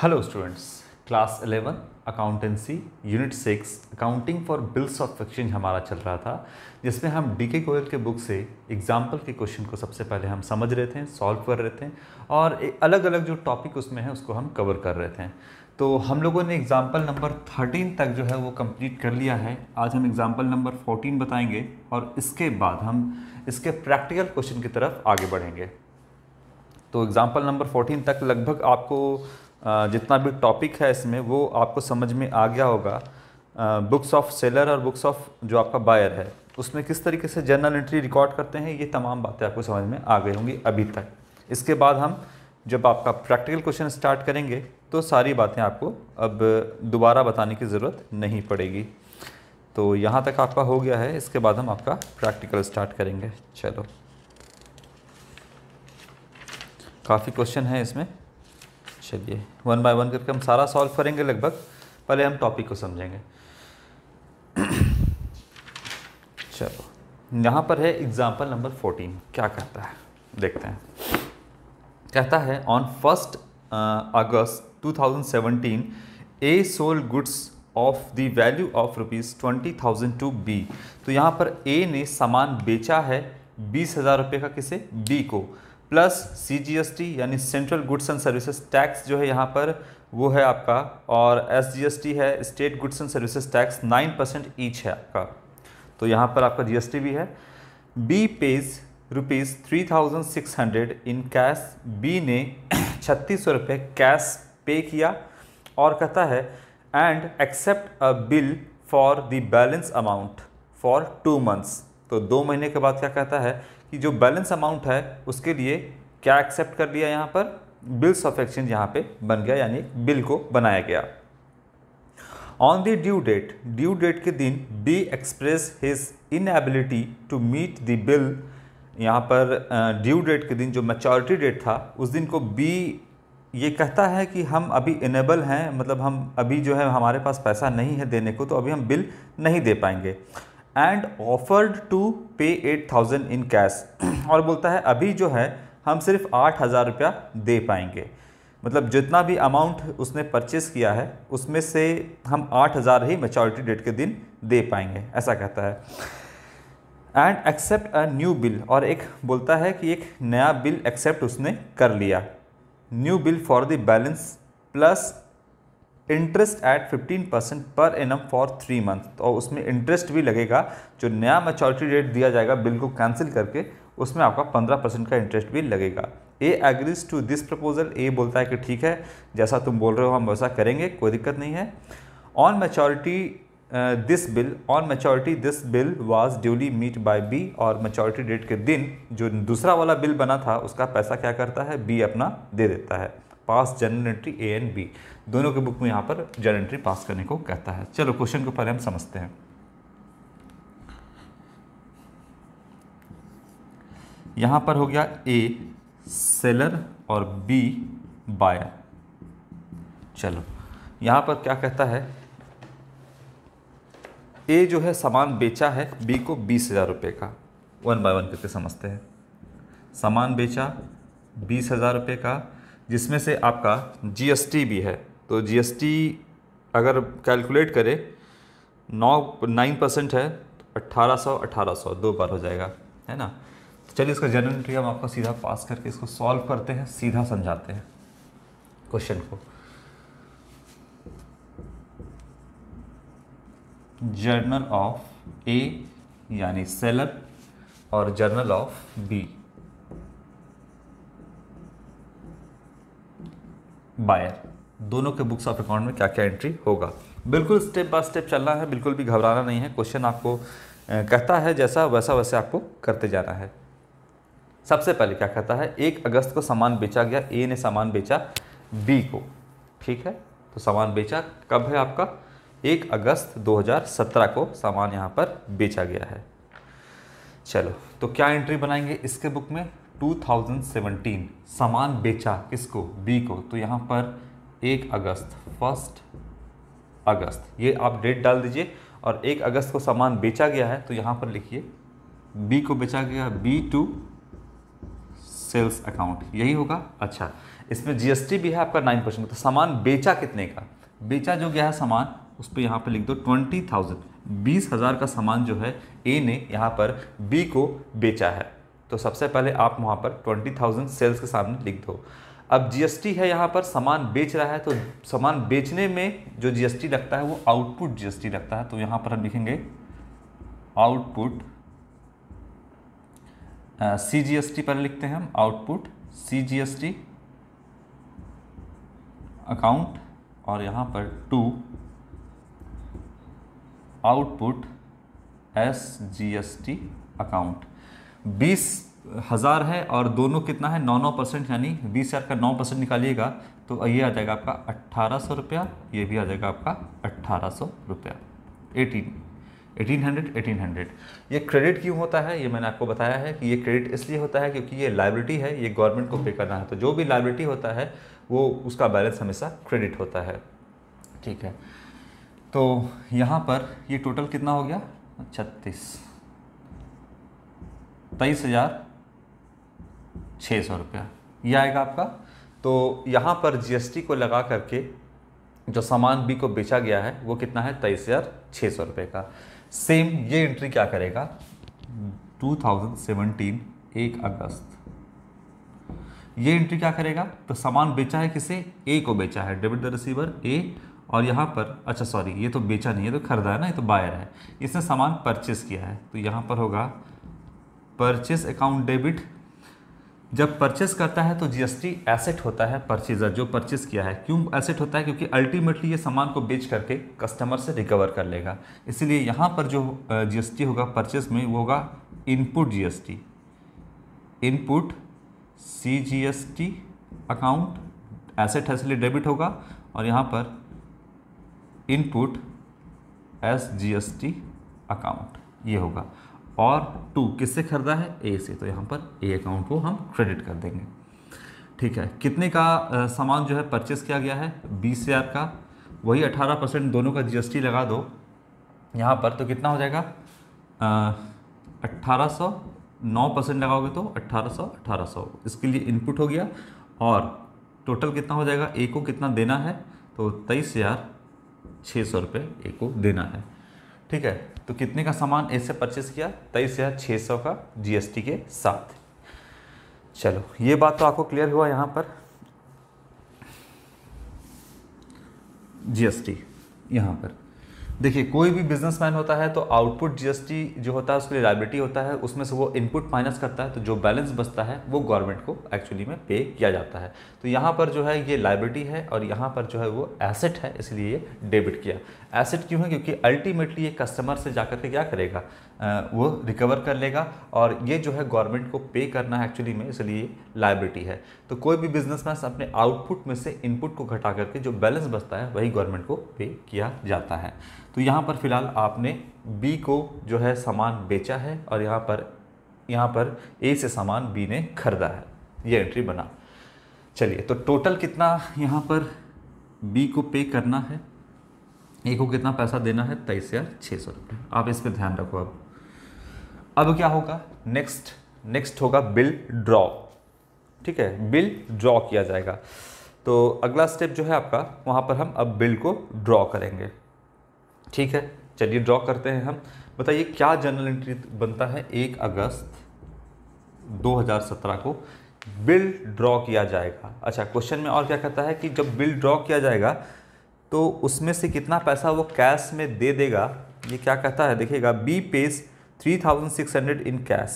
hello students class 11 accountancy unit 6 accounting for bills of exchange हमारा चल रहा था जिसमें हम डी के गोयल के बुक से एग्जाम्पल के क्वेश्चन को सबसे पहले हम समझ रहे थे सॉल्व कर रहे थे और अलग अलग जो टॉपिक उसमें है उसको हम कवर कर रहे थे तो हम लोगों ने एग्ज़ाम्पल नंबर थर्टीन तक जो है वो कम्प्लीट कर लिया है आज हम एग्ज़ाम्पल नंबर फोर्टीन बताएंगे और इसके बाद हम इसके प्रैक्टिकल क्वेश्चन की तरफ आगे बढ़ेंगे तो एग्ज़ाम्पल नंबर फोर्टीन तक लगभग आपको जितना भी टॉपिक है इसमें वो आपको समझ में आ गया होगा बुक्स ऑफ सेलर और बुक्स ऑफ जो आपका बायर है उसमें किस तरीके से जर्नल एंट्री रिकॉर्ड करते हैं ये तमाम बातें आपको समझ में आ गई होंगी अभी तक इसके बाद हम जब आपका प्रैक्टिकल क्वेश्चन स्टार्ट करेंगे तो सारी बातें आपको अब दोबारा बताने की ज़रूरत नहीं पड़ेगी तो यहाँ तक आपका हो गया है इसके बाद हम आपका प्रैक्टिकल स्टार्ट करेंगे चलो काफ़ी क्वेश्चन है इसमें चलिए वन बाय वन करके हम सारा सॉल्व करेंगे लगभग पहले हम टॉपिक को समझेंगे चलो यहाँ पर है एग्जाम्पल नंबर फोर्टीन क्या कहता है देखते हैं कहता है on first August 2017 A sold goods of the value of rupees twenty thousand to B तो यहाँ पर ए ने सामान बेचा है बीस हज़ार रुपये का किसे बी को प्लस सी यानी central goods and services tax जो है यहाँ पर वो है आपका और एस है state goods and services tax nine percent each है आपका तो यहाँ पर आपका टी भी है B pays rupees three thousand six hundred in cash B ने छत्तीस सौ रुपये कैश पे किया और कहता है and accept a bill for the balance amount for two months तो दो महीने के बाद क्या कहता है कि जो बैलेंस अमाउंट है उसके लिए क्या एक्सेप्ट कर लिया यहाँ पर बिल्स ऑफ एक्सचेंज यहाँ पे बन गया यानी बिल को बनाया गया on the due date due date के दिन B expressed his inability to meet the bill यहाँ पर ड्यू डेट के दिन जो मेचोरिटी डेट था उस दिन को बी ये कहता है कि हम अभी इनेबल हैं मतलब हम अभी जो है हमारे पास पैसा नहीं है देने को तो अभी हम बिल नहीं दे पाएंगे and offered to pay eight thousand in cash और बोलता है अभी जो है हम सिर्फ आठ हज़ार रुपया दे पाएंगे मतलब जितना भी अमाउंट उसने परचेस किया है उसमें से हम आठ हज़ार ही मेचोरिटी डेट के दिन दे पाएंगे ऐसा कहता है and accept a new bill और एक बोलता है कि एक नया बिल एक्सेप्ट उसने कर लिया new bill for the balance plus interest at 15 percent per annum for three month और उसमें इंटरेस्ट भी लगेगा जो नया मेचोरिटी डेट दिया जाएगा बिल को कैंसिल करके उसमें आपका 15 परसेंट का इंटरेस्ट भी लगेगा A agrees to this proposal A बोलता है कि ठीक है जैसा तुम बोल रहे हो हम वैसा करेंगे कोई दिक्कत नहीं है on maturity this bill on maturity this bill was duly met by B और मेचोरिटी डेट के दिन जो दूसरा वाला बिल बना था उसका पैसा क्या करता है बी अपना दे देता है pass journal entry A and B दोनों के बुक में यहाँ पर जनरल एंट्री पास करने को कहता है चलो क्वेश्चन के पहले हम समझते हैं यहाँ पर हो गया ए सेलर और बी बायर चलो यहाँ पर क्या कहता है ए जो है सामान बेचा है बी को बीस हज़ार रुपये का वन बाय वन करके समझते हैं सामान बेचा बीस हज़ार रुपये का जिसमें से आपका जीएसटी भी है तो जीएसटी अगर कैलकुलेट करें नौ नाइन परसेंट है अट्ठारह सौ अट्ठारह सौ दो बार हो जाएगा है ना तो चलिए इसका जनरल एंट्री हम आपको सीधा पास करके इसको सॉल्व करते हैं सीधा समझाते हैं क्वेश्चन को जर्नल ऑफ ए यानी सेलर और जर्नल ऑफ बी बायर दोनों के बुक्स ऑफ अकाउंट में क्या क्या एंट्री होगा बिल्कुल स्टेप बाय स्टेप चलना है बिल्कुल भी घबराना नहीं है क्वेश्चन आपको कहता है जैसा वैसा वैसे आपको करते जाना है सबसे पहले क्या कहता है एक अगस्त को सामान बेचा गया ए ने सामान बेचा बी को ठीक है तो सामान बेचा कब है आपका एक अगस्त 2017 को सामान यहाँ पर बेचा गया है चलो तो क्या एंट्री बनाएंगे इसके बुक में 2017 सामान बेचा किसको बी को तो यहाँ पर एक अगस्त फर्स्ट अगस्त ये आप डेट डाल दीजिए और एक अगस्त को सामान बेचा गया है तो यहाँ पर लिखिए बी को बेचा गया बी टू सेल्स अकाउंट यही होगा अच्छा इसमें जीएसटी भी है आपका नाइन परसेंट तो सामान बेचा कितने का बेचा जो गया है सामान उस पर यहाँ पर लिख दो ट्वेंटी थाउजेंड बीस हज़ार का सामान जो है ए ने यहाँ पर बी को बेचा है तो सबसे पहले आप वहाँ पर ट्वेंटी थाउजेंड सेल्स के सामने लिख दो अब जीएसटी है यहाँ पर सामान बेच रहा है तो सामान बेचने में जो जीएसटी लगता है वो आउटपुट जीएसटी लगता है तो यहाँ पर हम लिखेंगे output C G S T पहले लिखते हैं हम output C G S T account और यहाँ पर to output S G S T account बीस हज़ार है और दोनों कितना है नौ नौ परसेंट यानी बीस हज़ार का नौ परसेंट निकालिएगा तो ये आ जाएगा आपका अट्ठारह सौ रुपया ये भी आ जाएगा आपका अट्ठारह सौ रुपया eighteen eighteen hundred eighteen hundred ये क्रेडिट क्यों होता है ये मैंने आपको बताया है कि ये क्रेडिट इसलिए होता है क्योंकि ये लाइबिलिटी है ये गवर्नमेंट को पे करना है तो जो भी लाइबिलिटी होता है वो उसका बैलेंस हमेशा क्रेडिट होता है ठीक है तो यहाँ पर ये टोटल कितना हो गया छत्तीस तेईस हज़ार छः सौ रुपया ये आएगा आपका तो यहाँ पर जीएसटी को लगा करके जो सामान बी को बेचा गया है वो कितना है तेईस हज़ार छः सौ रुपये का सेम ये एंट्री क्या करेगा 2017 एक अगस्त ये एंट्री क्या करेगा तो सामान बेचा है किसे ए को बेचा है डेबिट द रिसीवर ए और यहाँ पर अच्छा सॉरी ये तो बेचा नहीं है तो खरीदा है ना ये तो बायर है इसने सामान परचेस किया है तो यहाँ पर होगा परचेस अकाउंट डेबिट जब परचेस करता है तो जीएसटी एसेट होता है परचेजर जो परचेस किया है क्यों एसेट होता है क्योंकि अल्टीमेटली ये सामान को बेच करके कस्टमर से रिकवर कर लेगा इसलिए यहाँ पर जो जीएसटी होगा परचेस में वो होगा input GST input C G S T account asset है इसलिए डेबिट होगा और यहाँ पर input S G S T account ये होगा और टू किससे खरीदा है ए से तो यहाँ पर ए अकाउंट को हम क्रेडिट कर देंगे ठीक है कितने का सामान जो है परचेस किया गया है बीस हज़ार का वही अठारह परसेंट दोनों का जीएसटी लगा दो यहाँ पर तो कितना हो जाएगा अट्ठारह सौ नौ परसेंट लगाओगे तो अट्ठारह सौ अट्ठारह सौ इसके लिए इनपुट हो गया और टोटल कितना हो जाएगा ए को कितना देना है तो तेईस हज़ार छः सौ रुपये ए को देना है ठीक है तो कितने का सामान ऐसे परचेस किया तेईस हज़ार छः सौ का जीएसटी के साथ चलो ये बात तो आपको क्लियर हुआ यहाँ पर जीएसटी यहाँ पर देखिए कोई भी बिजनेसमैन होता है तो आउटपुट जीएसटी जो होता है उसके लिए लाइबिलिटी होता है उसमें से वो इनपुट माइनस करता है तो जो बैलेंस बचता है वो गवर्नमेंट को एक्चुअली में पे किया जाता है तो यहाँ पर जो है ये लाइबिलिटी है और यहाँ पर जो है वो एसेट है इसलिए ये डेबिट किया एसेट क्यों है क्योंकि अल्टीमेटली ये कस्टमर से जाकर के क्या करेगा वो रिकवर कर लेगा और ये जो है गवर्नमेंट को पे करना है एक्चुअली में इसलिए लाइबिलिटी है तो कोई भी बिजनेसमैन अपने आउटपुट में से इनपुट को घटा करके जो बैलेंस बचता है वही गवर्नमेंट को पे किया जाता है तो यहाँ पर फिलहाल आपने बी को जो है सामान बेचा है और यहाँ पर यहाँ पर ए से सामान बी ने खरीदा है ये एंट्री बना चलिए तो टोटल कितना यहाँ पर बी को पे करना है ए को कितना पैसा देना है तेईस हज़ार छः सौ रुपये आप इस पर ध्यान रखो अब अब क्या होगा नेक्स्ट नेक्स्ट होगा बिल ड्रॉ ठीक है बिल ड्रॉ किया जाएगा तो अगला स्टेप जो है आपका वहाँ पर हम अब बिल को ड्रॉ करेंगे ठीक है चलिए ड्रॉ करते हैं हम बताइए क्या जर्नल एंट्री बनता है एक अगस्त 2017 को बिल ड्रॉ किया जाएगा अच्छा क्वेश्चन में और क्या कहता है कि जब बिल ड्रॉ किया जाएगा तो उसमें से कितना पैसा वो कैश में दे देगा ये क्या कहता है देखिएगा B pays three thousand six hundred in cash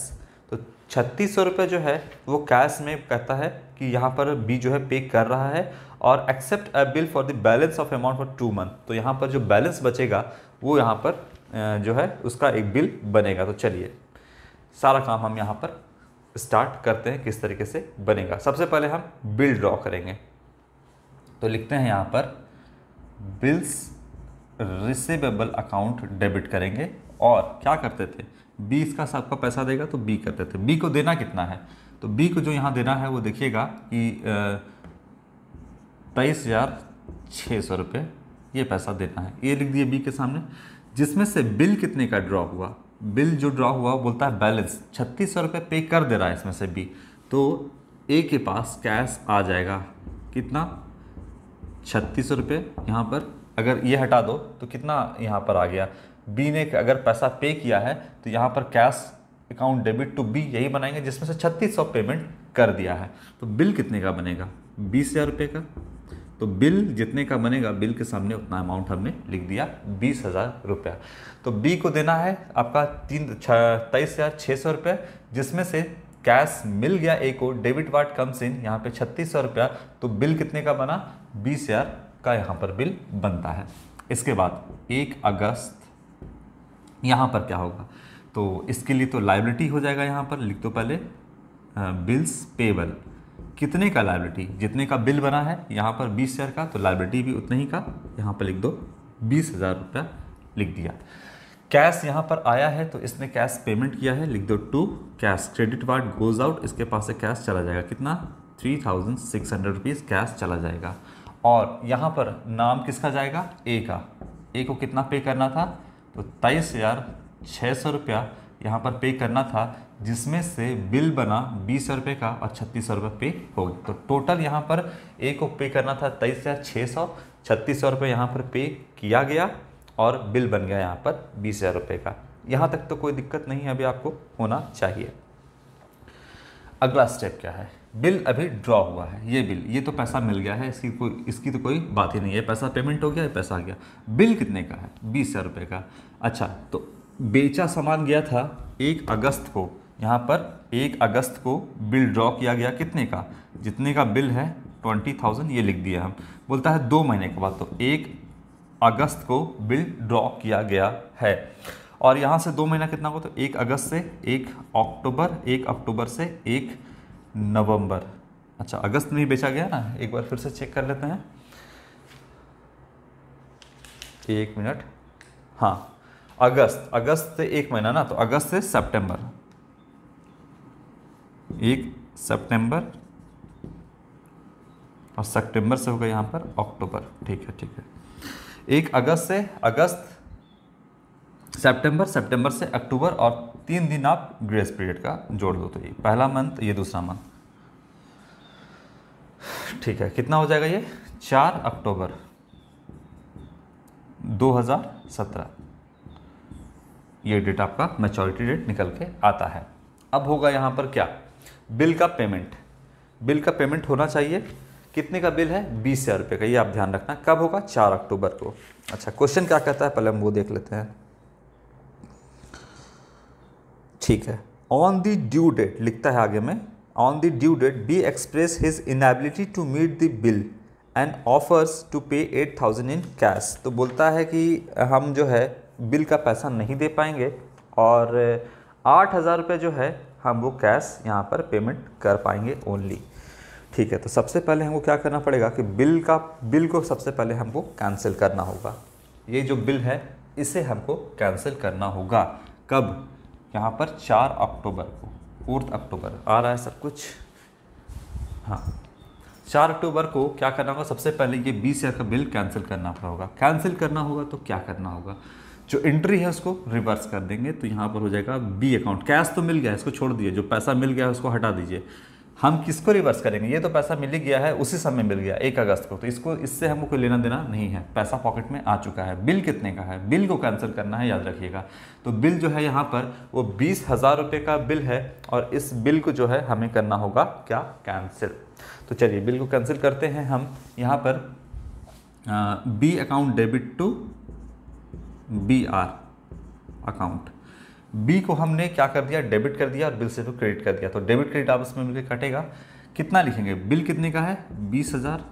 तो छत्तीस सौ रुपये जो है वो कैश में कहता है कि यहाँ पर बी जो है पे कर रहा है और accept a bill for the balance of amount for two month तो यहाँ पर जो बैलेंस बचेगा वो यहाँ पर जो है उसका एक बिल बनेगा तो चलिए सारा काम हम यहाँ पर स्टार्ट करते हैं किस तरीके से बनेगा सबसे पहले हम बिल ड्रॉ करेंगे तो लिखते हैं यहाँ पर बिल्स रिसिवेबल अकाउंट डेबिट करेंगे और क्या करते थे बी इसका सबका पैसा देगा तो बी करते थे बी को देना कितना है तो बी को जो यहाँ देना है वो देखिएगा कि तेईस हज़ार छः सौ रुपये ये पैसा देना है ये लिख दिए बी के सामने जिसमें से बिल कितने का ड्रॉ हुआ बिल जो ड्रॉ हुआ बोलता है बैलेंस छत्तीस सौ रुपये पे कर दे रहा है इसमें से बी तो ए के पास कैश आ जाएगा कितना छत्तीस सौ रुपये यहाँ पर अगर ये हटा दो तो कितना यहाँ पर आ गया बी ने अगर पैसा पे किया है तो यहाँ पर cash account debit to B यही बनाएंगे जिसमें से छत्तीस सौ पेमेंट कर दिया है तो बिल कितने का बनेगा बीस हज़ार रुपये का तो बिल जितने का बनेगा बिल के सामने उतना अमाउंट हमने लिख दिया बीस हज़ार रुपया तो बी को देना है आपका तीन तेईस हज़ार छः सौ रुपये जिसमें से कैश मिल गया ए को डेबिट वार्ड कम्स इन यहाँ पे छत्तीस सौ रुपया तो बिल कितने का बना बीस हजार का यहाँ पर बिल बनता है इसके बाद एक अगस्त यहाँ पर क्या होगा तो इसके लिए तो लाइबिलिटी हो जाएगा यहाँ पर लिख दो पहले बिल्स पेबल कितने का लाइबिलिटी जितने का बिल बना है यहाँ पर बीस हज़ार का तो लाइबिलिटी भी उतने ही का यहाँ पर लिख दो बीस हज़ार रुपया लिख दिया कैश यहाँ पर आया है तो इसने कैश पेमेंट किया है लिख दो to cash credit card goes out इसके पास से कैश चला जाएगा कितना three thousand six hundred rupees cash चला जाएगा और यहाँ पर नाम किसका जाएगा ए का ए को कितना पे करना था तो तेईस हज़ार छः सौ रुपया यहाँ पर पे करना था जिसमें से बिल बना बीस रुपये का और छत्तीस सौ रुपये पे हो गया तो टोटल यहाँ पर ए को पे करना था तेईस हज़ार छः सौ छत्तीस सौ रुपये यहाँ पर पे किया गया और बिल बन गया यहाँ पर बीस हज़ार रुपये का यहाँ तक तो कोई दिक्कत नहीं अभी आपको होना चाहिए अगला स्टेप क्या है बिल अभी ड्रॉ हुआ है ये बिल ये तो पैसा मिल गया है इसकी कोई इसकी तो कोई बात ही नहीं है पैसा पेमेंट हो गया पैसा आ गया बिल कितने का है बीस हज़ार रुपये का अच्छा तो बेचा सामान गया था एक अगस्त को यहाँ पर एक अगस्त को बिल ड्रॉ किया गया कितने का जितने का बिल है ट्वेंटी थाउजेंड ये लिख दिया हम बोलता है दो महीने के बाद तो एक अगस्त को बिल ड्रॉ किया गया है और यहाँ से दो महीना कितना हो तो एक अगस्त से एक अक्टूबर एक अक्टूबर से एक नवंबर अच्छा अगस्त में ही बेचा गया ना एक बार फिर से चेक कर लेते हैं एक मिनट हाँ अगस्त अगस्त से एक महीना ना तो अगस्त से सितंबर एक सितंबर और सितंबर से होगा यहाँ पर अक्टूबर ठीक है ठीक है एक अगस्त से अगस्त सितंबर सितंबर से अक्टूबर और तीन दिन आप ग्रेस पीरियड का जोड़ दो तो ये पहला मंथ ये दूसरा मंथ ठीक है कितना हो जाएगा ये चार अक्टूबर 2017 ये डेट आपका मेचोरिटी डेट निकल के आता है अब होगा यहाँ पर क्या बिल का पेमेंट बिल का पेमेंट होना चाहिए कितने का बिल है बीस हज़ार रुपये का ये आप ध्यान रखना कब होगा चार अक्टूबर को अच्छा क्वेश्चन क्या कहता है पहले हम वो देख लेते हैं ठीक है ऑन द ड्यू डेट लिखता है आगे में on the due date B expressed his inability to meet the bill and offers to pay eight thousand in cash तो बोलता है कि हम जो है बिल का पैसा नहीं दे पाएंगे और आठ हज़ार रुपये जो है हम वो कैश यहाँ पर पेमेंट कर पाएंगे ओनली ठीक है तो सबसे पहले हमको क्या करना पड़ेगा कि बिल का बिल को सबसे पहले हमको कैंसिल करना होगा ये जो बिल है इसे हमको कैंसिल करना होगा कब यहाँ पर चार अक्टूबर को फोर्थ अक्टूबर आ रहा है सब कुछ हाँ चार अक्टूबर को क्या करना होगा सबसे पहले ये बीस हज़ार का बिल कैंसिल करना होगा कैंसिल करना होगा तो क्या करना होगा जो एंट्री है उसको रिवर्स कर देंगे तो यहाँ पर हो जाएगा बी अकाउंट कैश तो मिल गया इसको छोड़ दिए जो पैसा मिल गया उसको हटा दीजिए हम किसको रिवर्स करेंगे ये तो पैसा मिल ही गया है उसी समय मिल गया एक अगस्त को तो इसको इससे हमको कोई लेना देना नहीं है पैसा पॉकेट में आ चुका है बिल कितने का है बिल को कैंसिल करना है याद रखिएगा तो बिल जो है यहाँ पर वो बीस हज़ार रुपये का बिल है और इस बिल को जो है हमें करना होगा क्या कैंसिल तो चलिए बिल को कैंसिल करते हैं हम यहाँ पर B account debit to B R account B को हमने क्या कर दिया डेबिट कर दिया और बिल से क्रेडिट तो कर दिया तो डेबिट क्रेडिट आपस में मिलकर कटेगा कितना लिखेंगे बिल कितने का है बीस हज़ार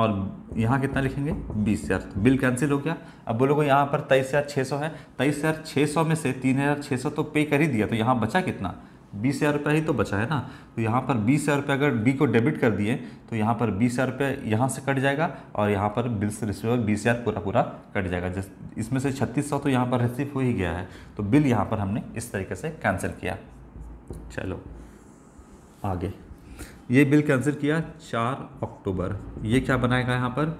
और यहाँ कितना लिखेंगे बीस हज़ार तो बिल कैंसिल हो गया अब बोलोगे यहाँ पर तेईस हज़ार छः सौ है तेईस हज़ार छः सौ में से तीन हज़ार छः सौ तो पे कर ही दिया तो यहाँ बचा कितना बीस हज़ार रुपया ही तो बचा है ना तो यहाँ पर बीस हज़ार रुपया अगर बी को डेबिट कर दिए तो यहाँ पर बीस हज़ार रुपया यहाँ से कट जाएगा और यहाँ पर बिल्स रिसीव बीस हज़ार पूरा पूरा कट जाएगा जिस इसमें से छत्तीस सौ तो यहाँ पर रिसीव हो ही गया है तो बिल यहाँ पर हमने इस तरीके से कैंसिल किया चलो आगे ये बिल कैंसिल किया चार अक्टूबर ये क्या बनाएगा यहाँ पर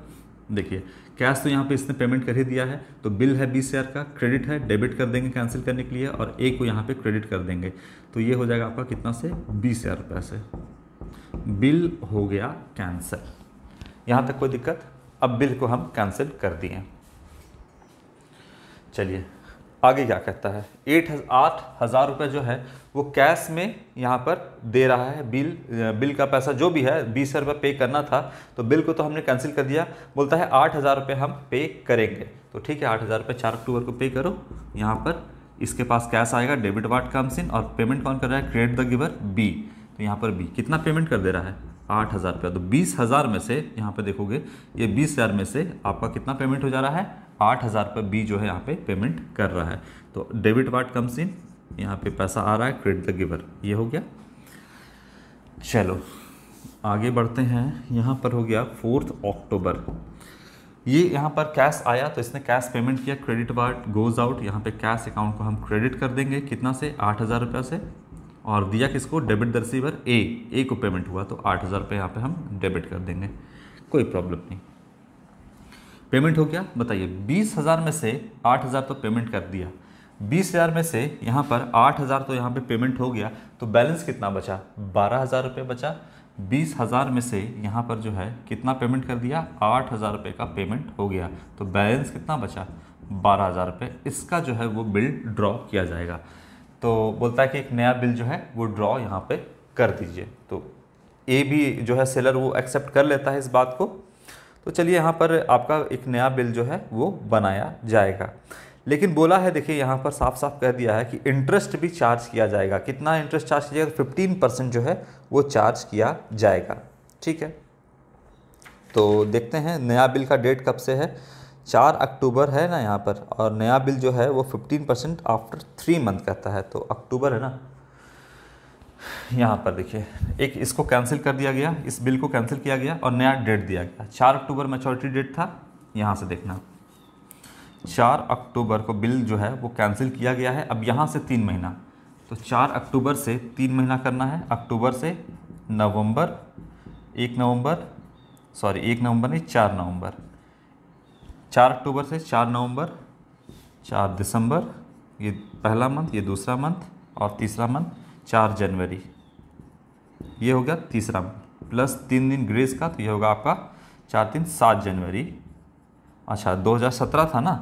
देखिए कैश तो यहाँ पे इसने पेमेंट कर ही दिया है तो बिल है बीस हज़ार का क्रेडिट है डेबिट कर देंगे कैंसिल करने के लिए और ए को यहाँ पे क्रेडिट कर देंगे तो ये हो जाएगा आपका कितना से बीस हज़ार रुपये से बिल हो गया कैंसिल यहाँ तक कोई दिक्कत अब बिल को हम कैंसिल कर दिए चलिए आगे क्या कहता है एट हज, आठ हज़ार रुपये जो है वो कैश में यहाँ पर दे रहा है बिल बिल का पैसा जो भी है बीस हज़ार रुपये पे करना था तो बिल को तो हमने कैंसिल कर दिया बोलता है आठ हज़ार रुपये हम पे करेंगे तो ठीक है आठ हज़ार रुपये चार अक्टूबर को पे करो यहाँ पर इसके पास कैश आएगा डेबिट वार्ड का इन और पेमेंट कौन कर रहा है क्रेडिट द गिवर बी तो यहाँ पर बी कितना पेमेंट कर दे रहा है आठ हज़ार रुपया तो बीस हज़ार में से यहाँ पे देखोगे ये बीस हज़ार में से आपका कितना पेमेंट हो जा रहा है आठ हज़ार रुपये बी जो है यहाँ पे पेमेंट कर रहा है तो डेबिट पार्ट कम्स इन यहाँ पे पैसा आ रहा है क्रेडिट द गिवर ये हो गया चलो आगे बढ़ते हैं यहाँ पर हो गया फोर्थ अक्टूबर ये यहाँ पर कैश आया तो इसने कैश पेमेंट किया क्रेडिट कार्ड गोज आउट यहाँ पे कैश अकाउंट को हम क्रेडिट कर देंगे कितना से आठ हज़ार रुपया से और दिया किसको debit the receiver A A को पेमेंट हुआ तो आठ हज़ार रुपये यहाँ पर हम डेबिट कर देंगे कोई प्रॉब्लम नहीं पेमेंट हो गया बताइए बीस हज़ार में से आठ हज़ार तो पेमेंट कर दिया बीस हज़ार में से यहाँ पर आठ हज़ार तो यहाँ पे पेमेंट हो गया तो बैलेंस कितना बचा बारह हज़ार रुपये बचा बीस हज़ार में से यहाँ पर जो है कितना पेमेंट कर दिया आठ हज़ार रुपये का पेमेंट हो गया तो बैलेंस कितना बचा बारह हज़ार रुपये इसका जो है वो बिल ड्रॉ किया जाएगा तो बोलता है कि एक नया बिल जो है वो ड्रॉ यहाँ पे कर दीजिए तो ए भी जो है सेलर वो एक्सेप्ट कर लेता है इस बात को तो चलिए यहाँ पर आपका एक नया बिल जो है वो बनाया जाएगा लेकिन बोला है देखिए यहाँ पर साफ साफ कह दिया है कि इंटरेस्ट भी चार्ज किया जाएगा कितना इंटरेस्ट चार्ज किया जाएगा फिफ्टीन परसेंट जो है वो चार्ज किया जाएगा ठीक है तो देखते हैं नया बिल का डेट कब से है चार अक्टूबर है ना यहाँ पर और नया बिल जो है वो fifteen percent after three month कहता है तो अक्टूबर है ना यहाँ पर देखिए एक इसको कैंसिल कर दिया गया इस बिल को कैंसिल किया गया और नया डेट दिया गया चार अक्टूबर मेचोरिटी डेट था यहाँ से देखना चार अक्टूबर को बिल जो है वो कैंसिल किया गया है अब यहाँ से तीन महीना तो चार अक्टूबर से तीन महीना करना है अक्टूबर से नवंबर एक नवंबर सॉरी एक नवंबर नहीं चार नवंबर चार अक्टूबर से चार नवंबर चार दिसंबर ये पहला मंथ ये दूसरा मंथ और तीसरा मंथ चार जनवरी ये हो गया तीसरा मंथ प्लस तीन दिन ग्रेस का तो ये होगा आपका चार दिन सात जनवरी अच्छा 2017 था ना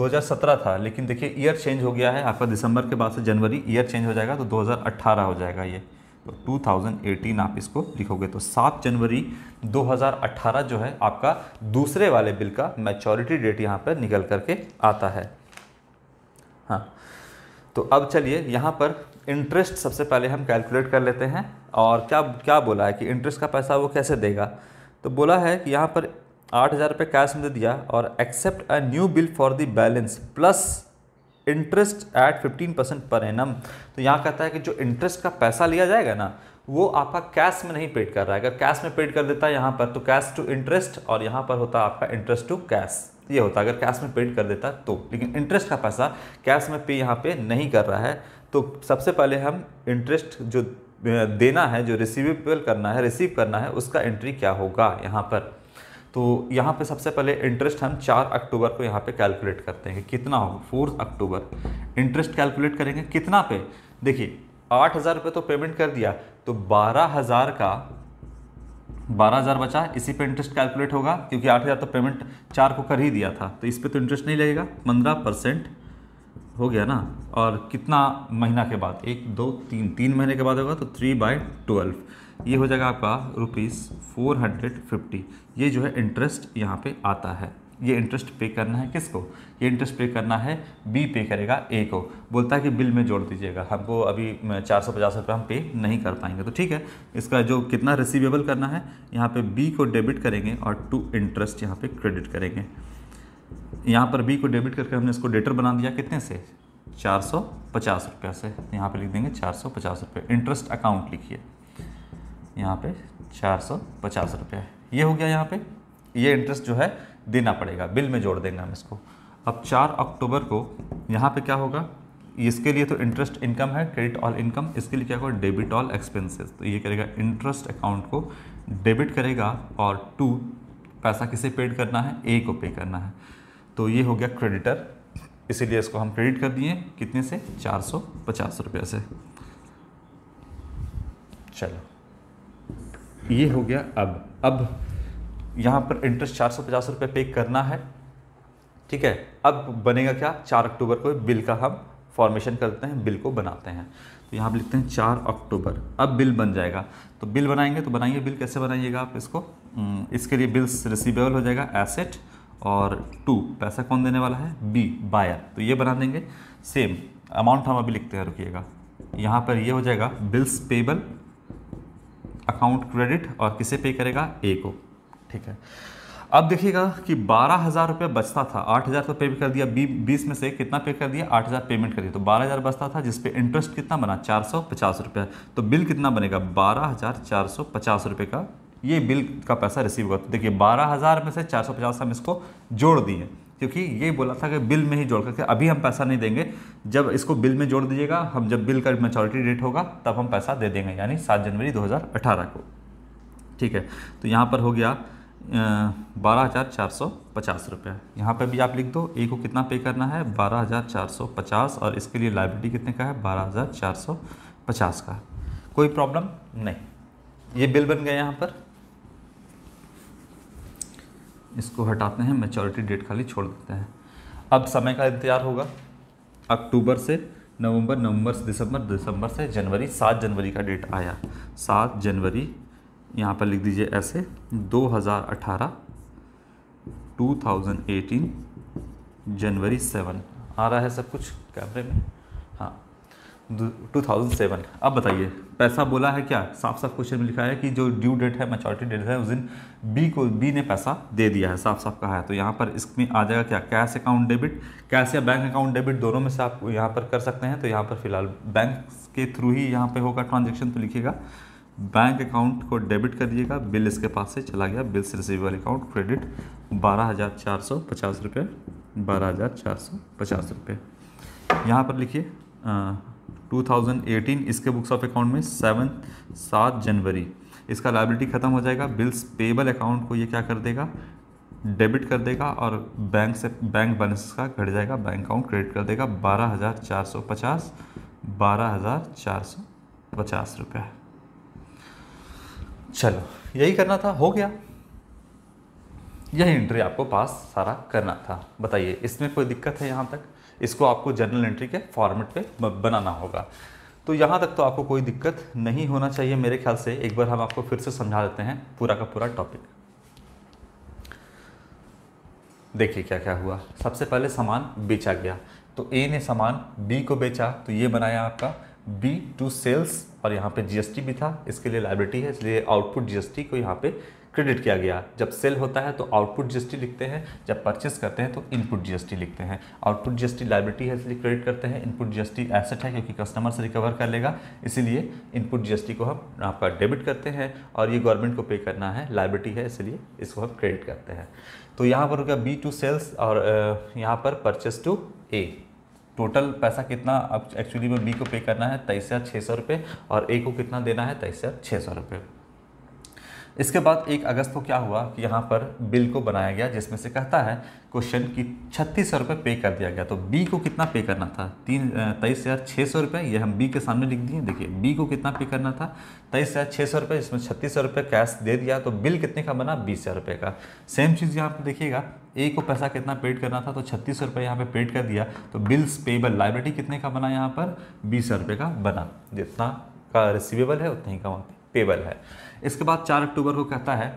2017 था लेकिन देखिए ईयर चेंज हो गया है आपका दिसंबर के बाद से जनवरी ईयर चेंज हो जाएगा तो 2018 हो जाएगा ये तो 2018 आप इसको लिखोगे तो 7 जनवरी 2018 जो है आपका दूसरे वाले बिल का मैच्योरिटी डेट यहाँ पर निकल करके आता है हाँ तो अब चलिए यहाँ पर इंटरेस्ट सबसे पहले हम कैलकुलेट कर लेते हैं और क्या क्या बोला है कि इंटरेस्ट का पैसा वो कैसे देगा तो बोला है कि यहाँ पर आठ हज़ार रुपये कैश में दे दिया और accept a new bill for the balance plus interest at 15 percent per annum तो यहाँ कहता है कि जो इंटरेस्ट का पैसा लिया जाएगा ना वो आपका कैश में नहीं पेड कर रहा है अगर कैश में पेड कर देता है यहाँ पर तो कैश टू इंटरेस्ट और यहाँ पर होता है आपका इंटरेस्ट टू कैश ये होता अगर कैश में पेड कर देता तो लेकिन इंटरेस्ट का पैसा कैश में पे यहाँ पे नहीं कर रहा है तो सबसे पहले हम इंटरेस्ट जो देना है जो रिसीवेबल करना है रिसीव करना है उसका एंट्री क्या होगा यहाँ पर तो यहाँ पे सबसे पहले इंटरेस्ट हम 4 अक्टूबर को यहाँ पे कैलकुलेट करते हैं कितना होगा फोर्थ अक्टूबर इंटरेस्ट कैलकुलेट करेंगे कितना पे देखिए आठ हज़ार रुपये तो पेमेंट कर दिया तो बारह हज़ार का बारह हज़ार बचा इसी पे इंटरेस्ट कैलकुलेट होगा क्योंकि आठ हज़ार तो पेमेंट चार को कर ही दिया था तो इस पर तो इंटरेस्ट नहीं लगेगा पंद्रह परसेंट हो गया ना और कितना महीना के बाद एक दो तीन तीन महीने के बाद होगा तो थ्री बाई ट्वेल्व ये हो जाएगा आपका रुपीज़ फोर हंड्रेड फिफ्टी ये जो है इंटरेस्ट यहाँ पे आता है ये इंटरेस्ट पे करना है किसको ये इंटरेस्ट पे करना है बी पे करेगा ए को बोलता है कि बिल में जोड़ दीजिएगा हमको अभी चार सौ पचास रुपये हम पे नहीं कर पाएंगे तो ठीक है इसका जो कितना रिसीवेबल करना है यहाँ पे बी को डेबिट करेंगे और टू इंटरेस्ट यहाँ पे क्रेडिट करेंगे यहाँ पर बी को डेबिट करके हमने इसको डेटर बना दिया कितने से चार सौ पचास रुपये से यहाँ पर लिख देंगे चार सौ पचास रुपये इंटरेस्ट अकाउंट लिखिए यहाँ पे चार सौ पचास रुपये ये हो गया यहाँ पे ये इंटरेस्ट जो है देना पड़ेगा बिल में जोड़ देंगे हम इसको अब चार अक्टूबर को यहाँ पे क्या होगा इसके लिए तो इंटरेस्ट इनकम है क्रेडिट ऑल इनकम इसके लिए क्या होगा डेबिट ऑल एक्सपेंसेस तो ये करेगा इंटरेस्ट अकाउंट को डेबिट करेगा और टू पैसा किसे पेड करना है ए को पे करना है तो ये हो गया क्रेडिटर इसीलिए इसको हम क्रेडिट कर दिए कितने से चार सौ पचास रुपये से चलो ये हो गया अब अब यहाँ पर इंटरेस्ट चार सौ पचास रुपये पे करना है ठीक है अब बनेगा क्या चार अक्टूबर को बिल का हम फॉर्मेशन करते हैं बिल को बनाते हैं तो यहाँ पर लिखते हैं चार अक्टूबर अब बिल बन जाएगा तो बिल बनाएंगे तो बनाइए बिल कैसे बनाइएगा आप इसको हम्म, इसके लिए बिल्स रिसीवेबल हो जाएगा एसेट और टू पैसा कौन देने वाला है बी बायर तो ये बना देंगे सेम अमाउंट हम अभी लिखते हैं रुकीगा यहाँ पर ये हो जाएगा बिल्स पेबल अकाउंट क्रेडिट और किसे पे करेगा ए को ठीक है अब देखिएगा कि बारह हज़ार रुपये बचता था आठ हज़ार तो पे कर दिया बी बीस में से कितना पे कर दिया आठ हज़ार पेमेंट कर दिया तो बारह हज़ार बचता था जिसपे इंटरेस्ट कितना बना चार सौ पचास रुपये तो बिल कितना बनेगा बारह हज़ार चार सौ पचास रुपये का ये बिल का पैसा रिसीव हुआ तो देखिए बारह हज़ार में से चार सौ पचास हम इसको जोड़ दिए क्योंकि ये बोला था कि बिल में ही जोड़ करके अभी हम पैसा नहीं देंगे जब इसको बिल में जोड़ दीजिएगा हम जब बिल का मेचोरिटी डेट होगा तब हम पैसा दे देंगे यानी सात जनवरी 2018 को ठीक है तो यहाँ पर हो गया बारह हज़ार चार सौ पचास रुपये यहाँ पर भी आप लिख दो ए को कितना पे करना है बारह हज़ार चार सौ पचास और इसके लिए लाइब्रेरी कितने का है बारह हज़ार चार सौ पचास का कोई प्रॉब्लम नहीं ये बिल बन गया यहाँ पर इसको हटाते हैं मेचोरिटी डेट खाली छोड़ देते हैं अब समय का इंतजार होगा अक्टूबर से नवंबर नवंबर से दिसंबर दिसंबर से जनवरी सात जनवरी का डेट आया सात जनवरी यहाँ पर लिख दीजिए ऐसे 2018 2018 जनवरी सेवन आ रहा है सब कुछ कैमरे में 2007 अब बताइए पैसा बोला है क्या साफ साफ क्वेश्चन में लिखा है कि जो ड्यू डेट है मेचोरिटी डेट है उस दिन बी को बी ने पैसा दे दिया है साफ साफ कहा है तो यहाँ पर इसमें आ जाएगा क्या कैश अकाउंट डेबिट कैश या बैंक अकाउंट डेबिट दोनों में से आप यहाँ पर कर सकते हैं तो यहाँ पर फिलहाल बैंक के थ्रू ही यहाँ पर होगा ट्रांजेक्शन तो लिखिएगा बैंक अकाउंट को डेबिट कर दिएगा बिल इसके पास से चला गया बिल से रिसीवेबल अकाउंट क्रेडिट बारह हज़ार चार सौ पचास रुपये बारह हज़ार चार सौ पचास रुपये यहाँ पर लिखिए 2018 इसके बुक्स ऑफ अकाउंट में सेवन सात जनवरी इसका लाइबिलिटी ख़त्म हो जाएगा बिल्स पेबल अकाउंट को ये क्या कर देगा डेबिट कर देगा और बैंक से बैंक बैलेंस का घट जाएगा बैंक अकाउंट क्रेडिट कर देगा बारह हज़ार चार सौ पचास बारह हज़ार चार सौ पचास रुपये चलो यही करना था हो गया यह एंट्री आपको पास सारा करना था बताइए इसमें कोई दिक्कत है यहाँ तक इसको आपको जर्नल एंट्री के फॉर्मेट पे बनाना होगा तो यहाँ तक तो आपको कोई दिक्कत नहीं होना चाहिए मेरे ख्याल से एक बार हम आपको फिर से समझा देते हैं पूरा का पूरा टॉपिक देखिए क्या क्या हुआ सबसे पहले सामान बेचा गया तो ए ने सामान बी को बेचा तो ये बनाया आपका बी टू सेल्स और यहाँ पे जीएसटी भी था इसके लिए लाइब्रेटी है इसलिए आउटपुट जीएसटी को यहाँ पे क्रेडिट किया गया जब सेल होता है तो आउटपुट जीएसटी लिखते हैं जब परचेस करते हैं तो इनपुट जीएसटी लिखते हैं आउटपुट जीएसटी लाइब्रिटी है इसलिए क्रेडिट करते हैं इनपुट जीएसटी एसेट है क्योंकि कस्टमर से रिकवर कर लेगा इसीलिए इनपुट जीएसटी को हम आपका डेबिट करते हैं और ये गवर्नमेंट को पे करना है लाइब्रिटी है इसलिए इसको हम क्रेडिट करते हैं तो यहाँ पर हो गया बी टू सेल्स और यहाँ पर परचेस टू ए टोटल पैसा कितना अब एक्चुअली में बी को पे करना है तेईस हज़ार छः सौ रुपये और ए को कितना देना है तेईस हज़ार छः सौ रुपये इसके बाद एक अगस्त को क्या हुआ कि यहाँ पर बिल को बनाया गया जिसमें से कहता है क्वेश्चन कि छत्तीस सौ रुपये पे कर दिया गया तो बी को कितना पे करना था तीन तेईस हज़ार छः सौ रुपये ये हम बी के सामने लिख दिए देखिए बी को कितना पे करना था तेईस हज़ार छः सौ रुपये इसमें छत्तीस सौ रुपये कैश दे दिया तो बिल कितने का बना बीस हज़ार रुपये का सेम चीज़ यहाँ पर देखिएगा ए को पैसा कितना पेड करना था तो छत्तीस सौ रुपये यहाँ पर पेड कर दिया तो बिल्स पेबल लाइब्रेटी कितने का बना यहाँ पर बीस हज़ार रुपये का बना जितना का रिसिवेबल है उतना ही का वहाँ पर पेबल है इसके बाद चार अक्टूबर को कहता है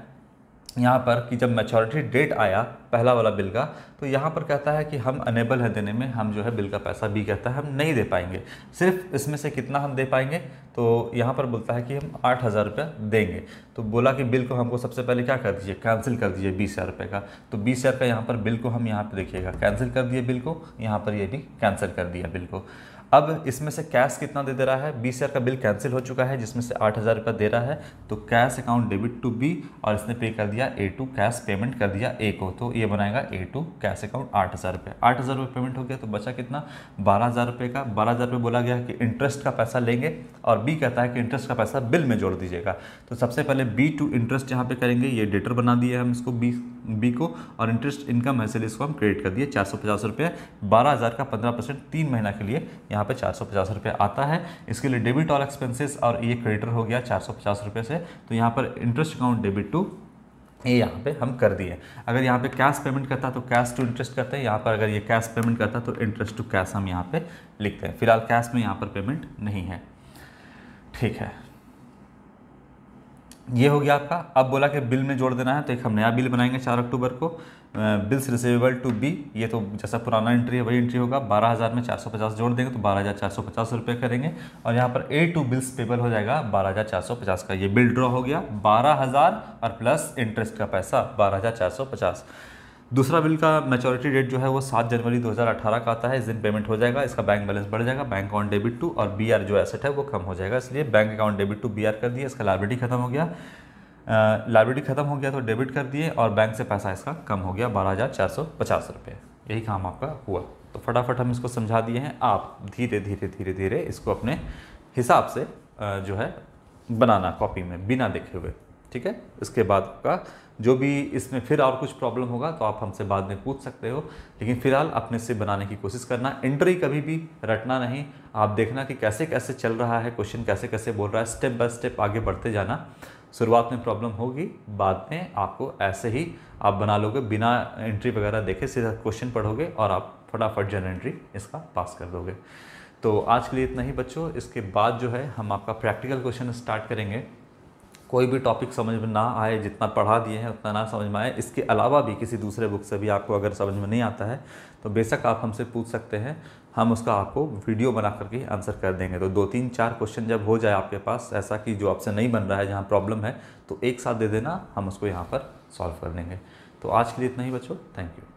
यहाँ पर कि जब मेचोरिटी डेट आया पहला वाला बिल का तो यहाँ पर कहता है कि हम अनेबल है देने में हम जो है बिल का पैसा भी कहता है हम नहीं दे पाएंगे सिर्फ इसमें से कितना हम दे पाएंगे तो यहाँ पर बोलता है कि हम आठ हज़ार रुपये देंगे तो बोला कि बिल को हमको सबसे पहले क्या कर दीजिए कैंसिल कर दीजिए बीस हज़ार रुपये का तो बीस हज़ार का यहाँ पर बिल को हम यहाँ पर देखिएगा कैंसिल कर दिए बिल को यहाँ पर ये भी कैंसिल कर दिया बिल को अब इसमें से कैश कितना दे दे रहा है बीस हज़ार का बिल कैंसिल हो चुका है जिसमें से आठ हज़ार रुपया दे रहा है तो cash account debit to B और इसने पे कर दिया ए टू कैश पेमेंट कर दिया ए को तो ये बनाएगा ए टू कैश अकाउंट आठ हज़ार रुपये आठ हज़ार रुपये पेमेंट हो गया तो बचा कितना बारह हज़ार रुपये का बारह हज़ार रुपये बोला गया कि इंटरेस्ट का पैसा लेंगे और बी कहता है कि इंटरेस्ट का पैसा बिल में जोड़ दीजिएगा तो सबसे पहले बी टू इंटरेस्ट यहाँ पर करेंगे ये डेटर बना दिया हम इसको बी बी को और इंटरेस्ट इनकम है सर इसको हम क्रेडिट कर दिए चार सौ पचास रुपये बारह हज़ार का पंद्रह परसेंट तीन महीना के लिए यहाँ पे चार सौ पचास रुपये आता है इसके लिए डेबिट ऑल एक्सपेंसेस और ये क्रेडिटर हो गया चार सौ पचास रुपये से तो यहाँ पर इंटरेस्ट अकाउंट डेबिट टू ये यहाँ पे हम कर दिए अगर यहाँ पे कैश पेमेंट करता है तो कैश टू इंटरेस्ट करते हैं यहाँ पर अगर ये कैश पेमेंट करता तो इंटरेस्ट टू कैश हम यहाँ पे लिखते हैं फिलहाल कैश में यहाँ पर पेमेंट नहीं है ठीक है ये हो गया आपका अब बोला कि बिल में जोड़ देना है तो एक हम नया बिल बनाएंगे चार अक्टूबर को बिल्स रिसीवेबल टू बी ये तो जैसा पुराना एंट्री है वही एंट्री होगा बारह हज़ार में चार सौ पचास जोड़ देंगे तो बारह हज़ार चार सौ पचास रुपये करेंगे और यहाँ पर ए टू बिल्स पेबल हो जाएगा बारह हज़ार चार सौ पचास का ये बिल ड्रॉ हो गया बारह हज़ार और प्लस इंटरेस्ट का पैसा बारह हज़ार चार सौ पचास दूसरा बिल का मेचोरिटी डेट जो है वो सात जनवरी 2018 का आता है इस दिन पेमेंट हो जाएगा इसका बैंक बैलेंस बढ़ जाएगा बैंक अकाउंट डेबिट टू और बी जो एसेट है वो कम हो जाएगा इसलिए bank account debit to B कर दिया इसका लाइब्रेटी खत्म हो गया लाइब्रेटी ख़त्म हो गया तो डेबिट कर दिए और बैंक से पैसा इसका कम हो गया बारह हज़ार चार सौ पचास रुपये यही काम आपका हुआ तो फटाफट हम इसको समझा दिए हैं आप धीरे धीरे धीरे धीरे इसको अपने हिसाब से जो है बनाना कॉपी में बिना देखे हुए ठीक है इसके बाद का जो भी इसमें फिर और कुछ प्रॉब्लम होगा तो आप हमसे बाद में पूछ सकते हो लेकिन फ़िलहाल अपने से बनाने की कोशिश करना एंट्री कभी भी रटना नहीं आप देखना कि कैसे कैसे चल रहा है क्वेश्चन कैसे कैसे बोल रहा है स्टेप बाय स्टेप आगे बढ़ते जाना शुरुआत में प्रॉब्लम होगी बाद में आपको ऐसे ही आप बना लोगे बिना एंट्री वगैरह देखे सीधा क्वेश्चन पढ़ोगे और आप फटाफट जन एंट्री इसका पास कर दोगे तो आज के लिए इतना ही बच्चों इसके बाद जो है हम आपका प्रैक्टिकल क्वेश्चन स्टार्ट करेंगे कोई भी टॉपिक समझ में ना आए जितना पढ़ा दिए हैं उतना ना समझ में आए इसके अलावा भी किसी दूसरे बुक से भी आपको अगर समझ में नहीं आता है तो बेशक आप हमसे पूछ सकते हैं हम उसका आपको वीडियो बना करके आंसर कर देंगे तो दो तीन चार क्वेश्चन जब हो जाए आपके पास ऐसा कि जो आपसे नहीं बन रहा है जहाँ प्रॉब्लम है तो एक साथ दे देना हम उसको यहाँ पर सॉल्व कर देंगे तो आज के लिए इतना ही बच्चों थैंक यू